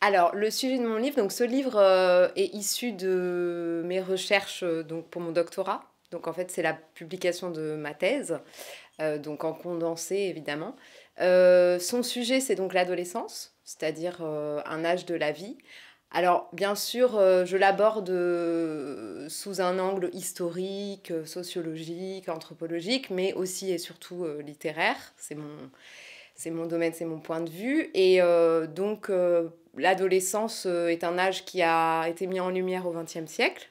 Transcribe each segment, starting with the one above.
Alors, le sujet de mon livre, donc ce livre euh, est issu de mes recherches euh, donc pour mon doctorat. Donc en fait, c'est la publication de ma thèse, euh, donc en condensé évidemment. son sujet, c'est donc l'adolescence, c'est-à-dire un âge de la vie. Alors, bien sûr, je l'aborde sous un angle historique, sociologique, anthropologique, mais aussi et surtout littéraire. C'est mon, mon domaine, c'est mon point de vue. Et donc, l'adolescence euh, est un âge qui a été mis en lumière au XXe siècle,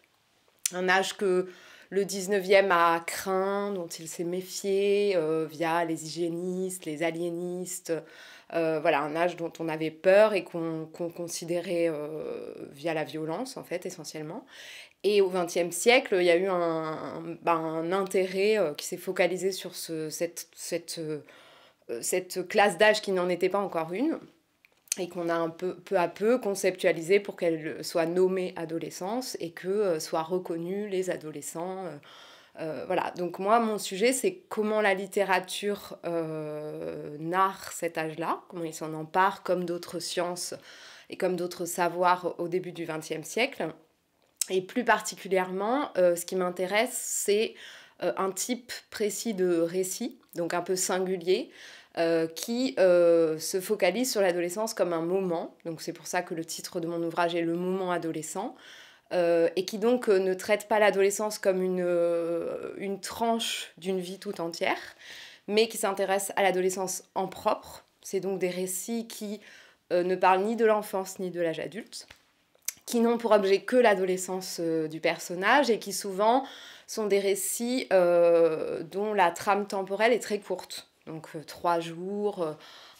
un âge que le XIXe a craint, dont il s'est méfié euh, via les hygiénistes, les aliénistes, euh, voilà, un âge dont on avait peur et qu'on considérait via la violence, en fait, essentiellement. Et au XXe siècle, il y a eu un, ben, intérêt qui s'est focalisé sur cette classe d'âge qui n'en était pas encore une et qu'on a un peu, à peu conceptualisé pour qu'elle soit nommée adolescence et que euh, soient reconnus les adolescents. Euh, euh, voilà, donc moi, mon sujet, c'est comment la littérature narre cet âge-là, comment il s'en empare comme d'autres sciences et comme d'autres savoirs au début du XXe siècle. Et plus particulièrement, ce qui m'intéresse, c'est un type précis de récit, donc un peu singulier, euh, qui euh, se focalise sur l'adolescence comme un moment, donc c'est pour ça que le titre de mon ouvrage est Le moment adolescent, euh, et qui donc ne traite pas l'adolescence comme une, une tranche d'une vie tout entière, mais qui s'intéresse à l'adolescence en propre. C'est donc des récits qui ne parlent ni de l'enfance ni de l'âge adulte qui n'ont pour objet que l'adolescence du personnage et qui souvent sont des récits dont la trame temporelle est très courte donc euh, trois jours, euh,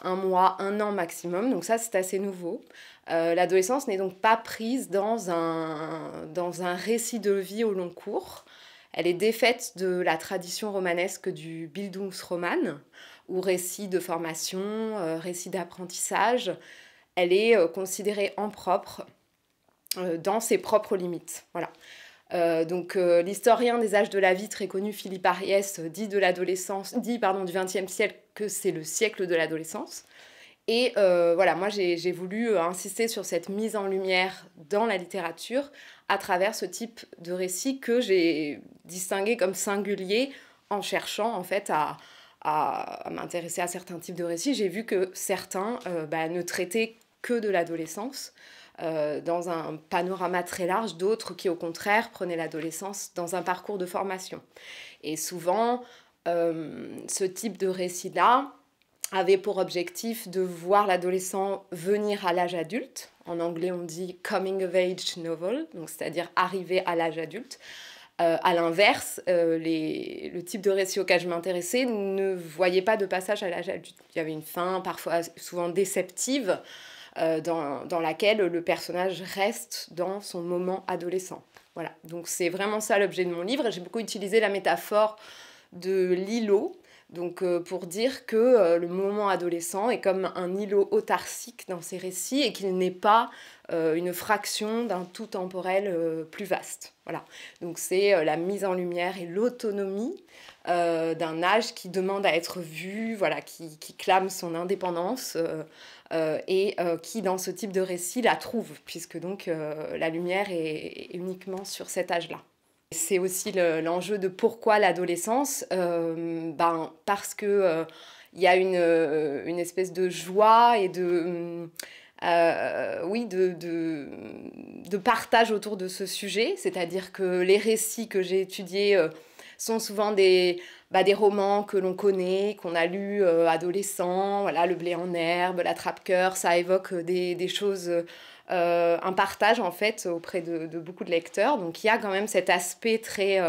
un mois, un an maximum. Donc ça, c'est assez nouveau. Euh, l'adolescence n'est donc pas prise dans un, dans un récit de vie au long cours. Elle est défaite de la tradition romanesque du Bildungsroman, ou récit de formation, récit d'apprentissage. Elle est considérée en propre, dans ses propres limites. Voilà. Euh, donc euh, l'historien des âges de la vie très connu Philippe Ariès euh, dit de l'adolescence, dit pardon du XXe siècle que c'est le siècle de l'adolescence. Et voilà, moi j'ai voulu insister sur cette mise en lumière dans la littérature à travers ce type de récit que j'ai distingué comme singulier en cherchant en fait à, m'intéresser à certains types de récits. J'ai vu que certains bah, ne traitaient que de l'adolescence. Euh, dans un panorama très large, d'autres qui au contraire prenaient l'adolescence dans un parcours de formation. Et souvent, euh, ce type de récit-là avait pour objectif de voir l'adolescent venir à l'âge adulte. En anglais, on dit coming of age novel, donc c'est-à-dire arriver à l'âge adulte. Euh, à l'inverse, euh, le type de récit auquel je m'intéressais ne voyait pas de passage à l'âge adulte. Il y avait une fin parfois souvent déceptive euh, dans, laquelle le personnage reste dans son moment adolescent. Voilà, donc c'est vraiment ça l'objet de mon livre. J'ai beaucoup utilisé la métaphore de l'îlot, donc euh, pour dire que euh, le moment adolescent est comme un îlot autarcique dans ses récits et qu'il n'est pas une fraction d'un tout temporel plus vaste. Voilà. Donc c'est la mise en lumière et l'autonomie d'un âge qui demande à être vu, voilà, qui clame son indépendance euh, et euh, qui, dans ce type de récit, la trouve, puisque donc euh, la lumière est uniquement sur cet âge-là. C'est aussi l'enjeu de pourquoi l'adolescence ben, Parce que il y a une, une, espèce de joie et de, oui, de, de, de, partage autour de ce sujet, c'est-à-dire que les récits que j'ai étudiés sont souvent des, bah, des romans que l'on connaît, qu'on a lus euh, adolescents. adolescent, voilà, Le blé en herbe, La trappe-cœur, ça évoque euh, des, choses, euh, un partage en fait auprès de, beaucoup de lecteurs. Donc il y a quand même cet aspect très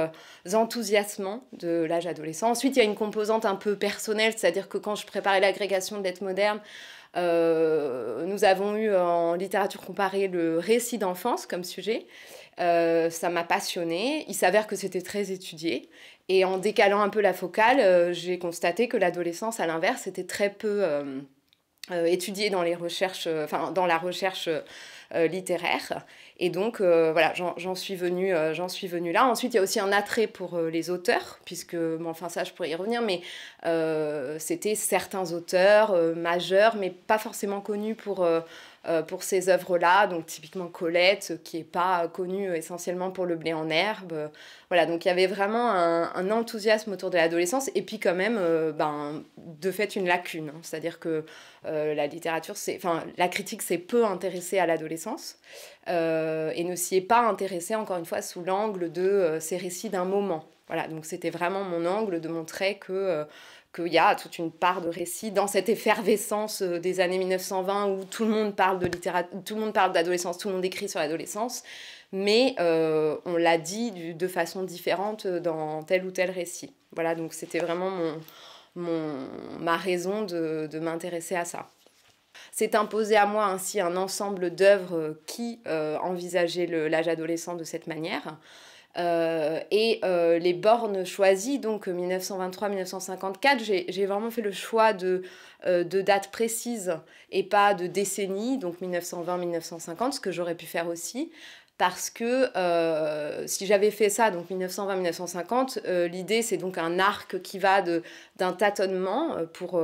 enthousiasmant de l'âge adolescent. Ensuite, il y a une composante un peu personnelle, c'est-à-dire que quand je préparais l'agrégation de lettres modernes, nous avons eu en littérature comparée le récit d'enfance comme sujet. Euh, ça m'a passionné. Il s'avère que c'était très étudié. Et en décalant un peu la focale, euh, j'ai constaté que l'adolescence, à l'inverse, était très peu euh, étudiée dans les recherches, enfin dans la recherche littéraire. Et donc voilà, j'en suis venue, j'en suis venue là. Ensuite, il y a aussi un attrait pour les auteurs, puisque, enfin ça, je pourrais y revenir, mais c'était certains auteurs majeurs, mais pas forcément connus pour euh, pour ces œuvres-là. Donc typiquement Colette, qui n'est pas connue essentiellement pour le blé en herbe. Voilà, donc il y avait vraiment un, enthousiasme autour de l'adolescence et puis quand même, euh, ben, de fait, une lacune. Hein. C'est-à-dire que euh, la littérature, enfin, la critique s'est peu intéressée à l'adolescence et ne s'y est pas intéressée, encore une fois, sous l'angle de ces récits d'un moment. Voilà, donc c'était vraiment mon angle de montrer que qu'il y a toute une part de récit dans cette effervescence euh, des années 1920 où tout le monde parle de littérature, tout le monde parle d'adolescence, tout le monde écrit sur l'adolescence, mais euh, on l'a dit de façon différente euh, dans tel ou tel récit. Voilà, donc c'était vraiment mon, ma raison de, m'intéresser à ça. C'est imposé à moi ainsi un ensemble d'œuvres qui envisageaient l'âge adolescent de cette manière. Euh, et euh, les bornes choisies, donc 1923-1954, euh, j'ai vraiment fait le choix de, de dates précises et pas de décennies, donc 1920-1950, ce que j'aurais pu faire aussi parce que euh, si j'avais fait ça, donc 1920-1950, euh, l'idée c'est donc un arc qui va d'un tâtonnement euh, pour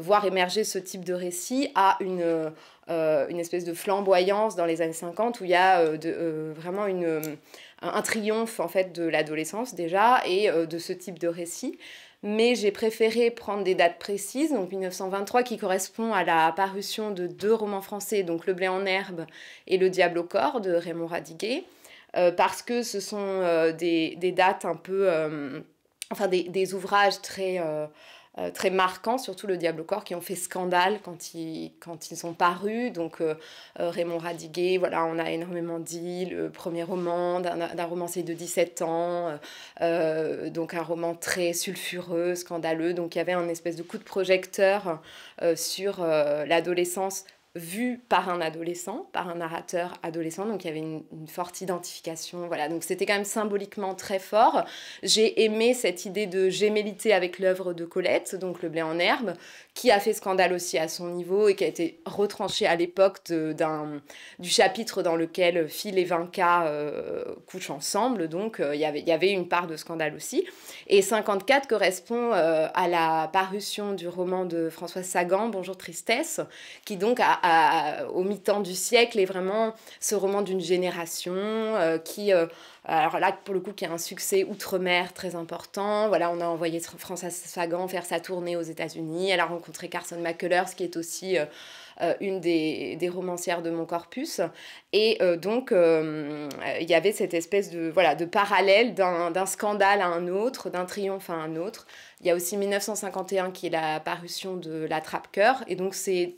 voir émerger ce type de récit à une, une espèce de flamboyance dans les années 50 où il y a vraiment un, un, triomphe en fait de l'adolescence déjà et de ce type de récit mais j'ai préféré prendre des dates précises, donc 1923 qui correspond à la parution de deux romans français, donc Le blé en herbe et Le diable au corps de Raymond Radiguet, euh, parce que ce sont euh, des, dates un peu... Euh, enfin des ouvrages très... Euh, très marquants, surtout le Diable au Corps, qui ont fait scandale quand ils, quand ils sont parus. Donc euh, euh, Raymond Radiguet, voilà, on a énormément dit, le premier roman d'un romancier de 17 ans, donc un roman très sulfureux, scandaleux. Donc il y avait un espèce de coup de projecteur sur l'adolescence vu par un adolescent, par un narrateur adolescent. Donc il y avait une, forte identification. Voilà, donc c'était quand même symboliquement très fort. J'ai aimé cette idée de gémellité avec l'œuvre de Colette, donc Le blé en herbe, qui a fait scandale aussi à son niveau et qui a été retranché à l'époque du chapitre dans lequel Phil et Vinca euh, couchent ensemble. Donc euh, il y il y avait une part de scandale aussi. Et 54 correspond euh, à la parution du roman de François Sagan, Bonjour Tristesse, qui donc a au mi-temps du siècle est vraiment ce roman d'une génération euh, qui, euh, alors là pour le coup, qui a un succès outre-mer très important. Voilà, on a envoyé france Sagan faire sa tournée aux États-Unis. Elle a rencontré Carson McCullers, qui est aussi euh, une des, des, romancières de mon corpus. Et donc, il y avait cette espèce de, voilà, de parallèle d'un scandale à un autre, d'un triomphe à un autre. Il y a aussi 1951 qui est la parution de La Trappe-Cœur. Et donc, c'est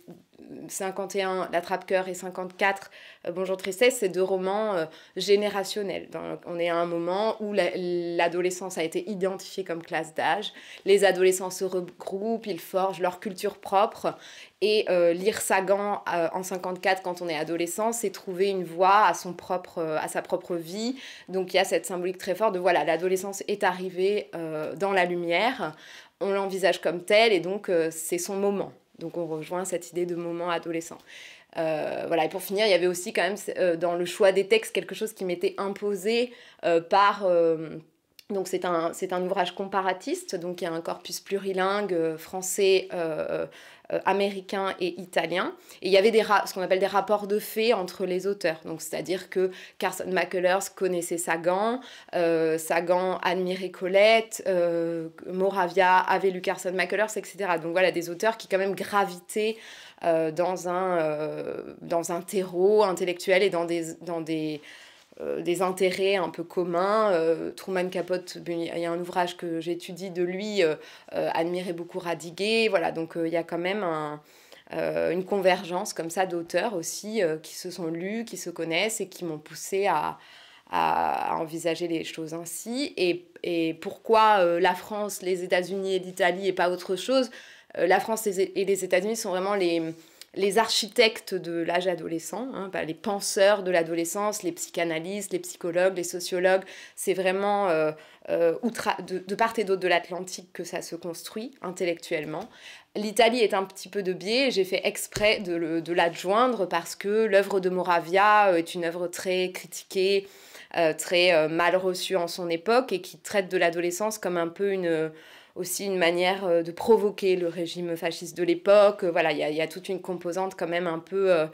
51, La Trappe-Cœur et 54, euh, Bonjour Tristesse, c'est deux romans euh, générationnels. on est à un moment où l'adolescence a été identifiée comme classe d'âge. Les adolescents se regroupent, ils forgent leur culture propre. Et euh, lire Sagan en 54 quand on est adolescent, c'est trouver une voie à, à sa propre vie. Donc il y a cette symbolique très forte de voilà, l'adolescence est arrivée dans la lumière, on l'envisage comme telle et donc c'est son moment. Donc on rejoint cette idée de moment adolescent. Euh, voilà, et pour finir, il y avait aussi quand même euh, dans le choix des textes quelque chose qui m'était imposé euh, par donc c'est un, un, ouvrage comparatiste, donc il y a un corpus plurilingue euh, français, euh, euh, américain et italien. Et il y avait des ce qu'on appelle des rapports de faits entre les auteurs. Donc c'est-à-dire que Carson McCullers connaissait Sagan, Sagan admirait Colette, Moravia avait lu Carson McCullers, etc. Donc voilà des auteurs qui quand même gravitaient dans un dans un terreau intellectuel et dans des dans des euh, des intérêts un peu communs. Euh, Truman Capote, il y a un ouvrage que j'étudie de lui, euh, admiré beaucoup Radiguet. Voilà, donc il y a quand même une convergence comme ça d'auteurs aussi qui se sont lus, qui se connaissent et qui m'ont poussé à, envisager les choses ainsi. Et, et pourquoi la France, les États-Unis et l'Italie et pas autre chose La France et les États-Unis sont vraiment les les architectes de l'âge adolescent, hein, bah, les penseurs de l'adolescence, les psychanalystes, les psychologues, les sociologues, c'est vraiment euh, euh, de, part et d'autre de l'Atlantique que ça se construit intellectuellement. L'Italie est un petit peu de biais, j'ai fait exprès de, l'adjoindre parce que l'œuvre de Moravia euh, est une œuvre très critiquée, très mal reçue en son époque et qui traite de l'adolescence comme un peu une aussi une manière euh, de provoquer le régime fasciste de l'époque. Euh, voilà, il y, a toute une composante quand même un peu, euh,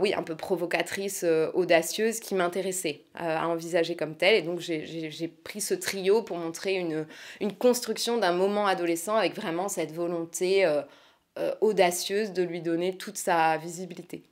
oui, un peu provocatrice, audacieuse, qui m'intéressait à envisager comme telle. Et donc j'ai pris ce trio pour montrer une, une construction d'un moment adolescent avec vraiment cette volonté audacieuse de lui donner toute sa visibilité.